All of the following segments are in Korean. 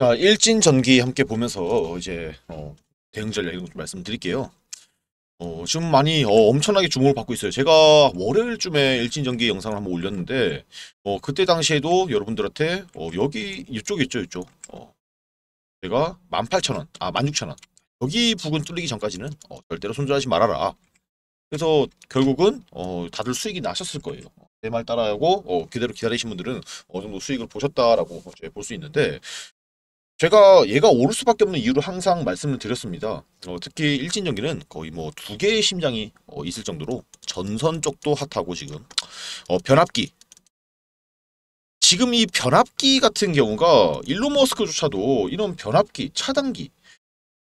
자, 일진 전기 함께 보면서 이제 어, 대응 전략 이런 좀 말씀드릴게요. 어, 지금 많이 어, 엄청나게 주목을 받고 있어요. 제가 월요일쯤에 일진 전기 영상을 한번 올렸는데 어, 그때 당시에도 여러분들한테 어, 여기 이쪽 있죠, 이쪽. 어, 제가 18,000원, 아 16,000원. 여기 부근 뚫리기 전까지는 어, 절대로 손절하지 말아라. 그래서 결국은 어, 다들 수익이 나셨을 거예요. 내 말 따라하고 어, 그대로 기다리신 분들은 어느 정도 수익을 보셨다라고 볼 수 있는데 제가 얘가 오를 수밖에 없는 이유를 항상 말씀을 드렸습니다. 어, 특히 일진전기는 거의 뭐 두 개의 심장이 어, 있을 정도로 전선 쪽도 핫하고 지금 어, 변압기 지금 이 변압기 같은 경우가 일론 머스크조차도 이런 변압기, 차단기,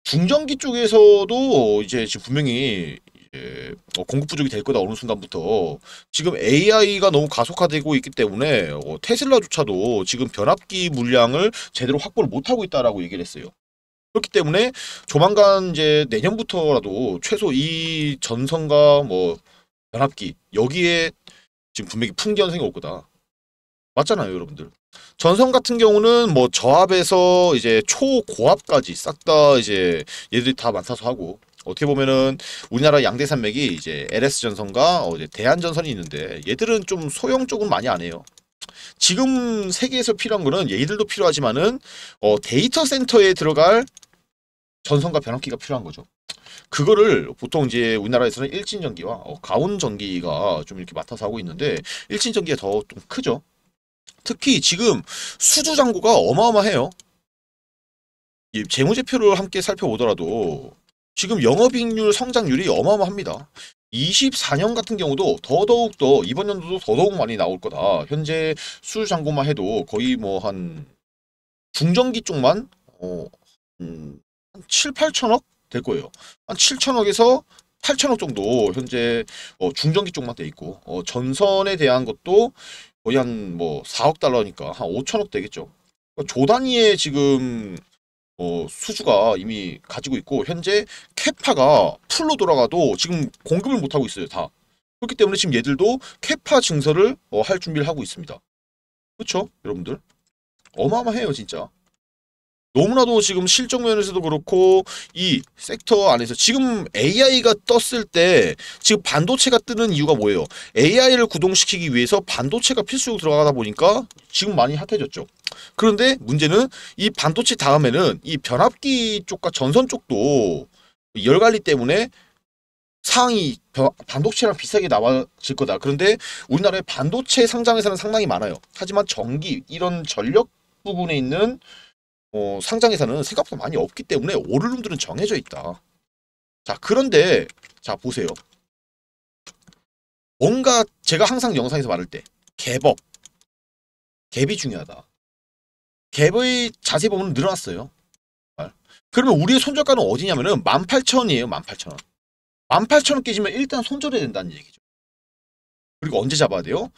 중전기 쪽에서도 이제 지금 분명히 예, 어, 공급 부족이 될 거다 어느 순간부터 지금 AI가 너무 가속화되고 있기 때문에 어, 테슬라조차도 지금 변압기 물량을 제대로 확보를 못하고 있다라고 얘기를 했어요. 그렇기 때문에 조만간 이제 내년부터라도 최소 이 전선과 뭐 변압기 여기에 지금 분명히 풍기 현상이 올 거다. 맞잖아요, 여러분들. 전선 같은 경우는 뭐 저압에서 이제 초고압까지 싹 다 이제 얘들이 다많타서 하고 어떻게 보면은 우리나라 양대 산맥이 이제 LS 전선과 어, 이제 대한 전선이 있는데 얘들은 좀 소형 쪽은 많이 안 해요. 지금 세계에서 필요한 거는 얘들도 필요하지만은 어, 데이터 센터에 들어갈 전선과 변압기가 필요한 거죠. 그거를 보통 이제 우리나라에서는 일진전기와 어, 가온전기가 좀 이렇게 맡아서 하고 있는데 일진전기가 더 좀 크죠. 특히 지금 수주잔고가 어마어마해요. 재무제표를 함께 살펴보더라도 지금 영업이익률 성장률이 어마어마합니다. 24년 같은 경우도 더더욱더 이번 연도도 더더욱 많이 나올 거다. 현재 수주잔고만 해도 거의 뭐 한 중전기 쪽만 어, 음, 7, 8천억 될 거예요. 한 7천억에서 8천억 정도 현재 어, 중전기 쪽만 돼 있고 어, 전선에 대한 것도 거의 한 뭐 4억 달러니까 한 5천억 되겠죠. 그러니까 조단위의 지금 어, 수주가 이미 가지고 있고 현재 캐파가 풀로 돌아가도 지금 공급을 못하고 있어요 다 그렇기 때문에 지금 얘들도 캐파 증설을 어, 할 준비를 하고 있습니다 그렇죠 여러분들 어마어마해요 진짜 너무나도 지금 실적 면에서도 그렇고 이 섹터 안에서 지금 AI가 떴을 때 지금 반도체가 뜨는 이유가 뭐예요? AI를 구동시키기 위해서 반도체가 필수로 들어가다 보니까 지금 많이 핫해졌죠. 그런데 문제는 이 반도체 다음에는 이 변압기 쪽과 전선 쪽도 열관리 때문에 상이 반도체랑 비슷하게 나와질 거다. 그런데 우리나라의 반도체 상장회사는 상당히 많아요. 하지만 전기 이런 전력 부분에 있는 어, 상장에서는 생각보다 많이 없기 때문에 오를 놈들은 정해져 있다. 자 그런데 자 보세요. 뭔가 제가 항상 영상에서 말할 때 갭업, 갭이 중요하다. 갭의 자세히 보면 늘어났어요. 그러면 우리의 손절가는 어디냐면은 18,000원이에요. 18,000원. 18,000원 깨지면 일단 손절해야 된다는 얘기죠. 그리고 언제 잡아야 돼요?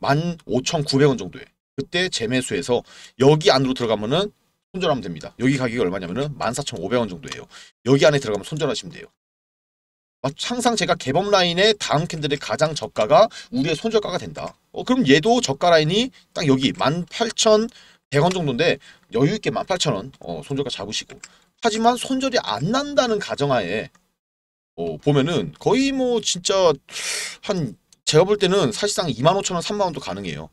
15,900원 정도에. 그때 재매수해서 여기 안으로 들어가면은 손절하면 됩니다. 여기 가격이 얼마냐면은 14,500원 정도예요. 여기 안에 들어가면 손절하시면 돼요. 아, 항상 제가 개범 라인의 다음 캔들의 가장 저가가 우리의 손절가가 된다. 어, 그럼 얘도 저가 라인이 딱 여기 18,100원 정도인데 여유있게 18,000원 어, 손절가 잡으시고 하지만 손절이 안 난다는 가정하에 어, 보면은 거의 뭐 진짜 한 제가 볼 때는 사실상 25,000원, 3만원도 가능해요.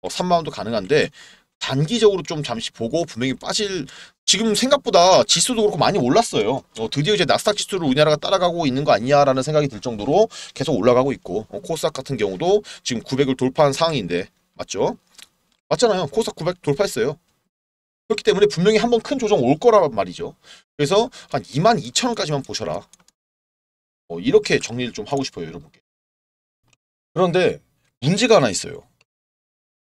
어, 3만원도 가능한데 단기적으로 좀 잠시 보고 분명히 빠질 지금 생각보다 지수도 그렇고 많이 올랐어요. 어, 드디어 이제 나스닥 지수를 우리나라가 따라가고 있는 거 아니냐라는 생각이 들 정도로 계속 올라가고 있고 어, 코스닥 같은 경우도 지금 900을 돌파한 상황인데 맞죠? 맞잖아요. 코스닥 900 돌파했어요. 그렇기 때문에 분명히 한 번 큰 조정 올 거란 말이죠. 그래서 한 2만 2천 원까지만 보셔라. 어, 이렇게 정리를 좀 하고 싶어요. 여러분께. 그런데 문제가 하나 있어요.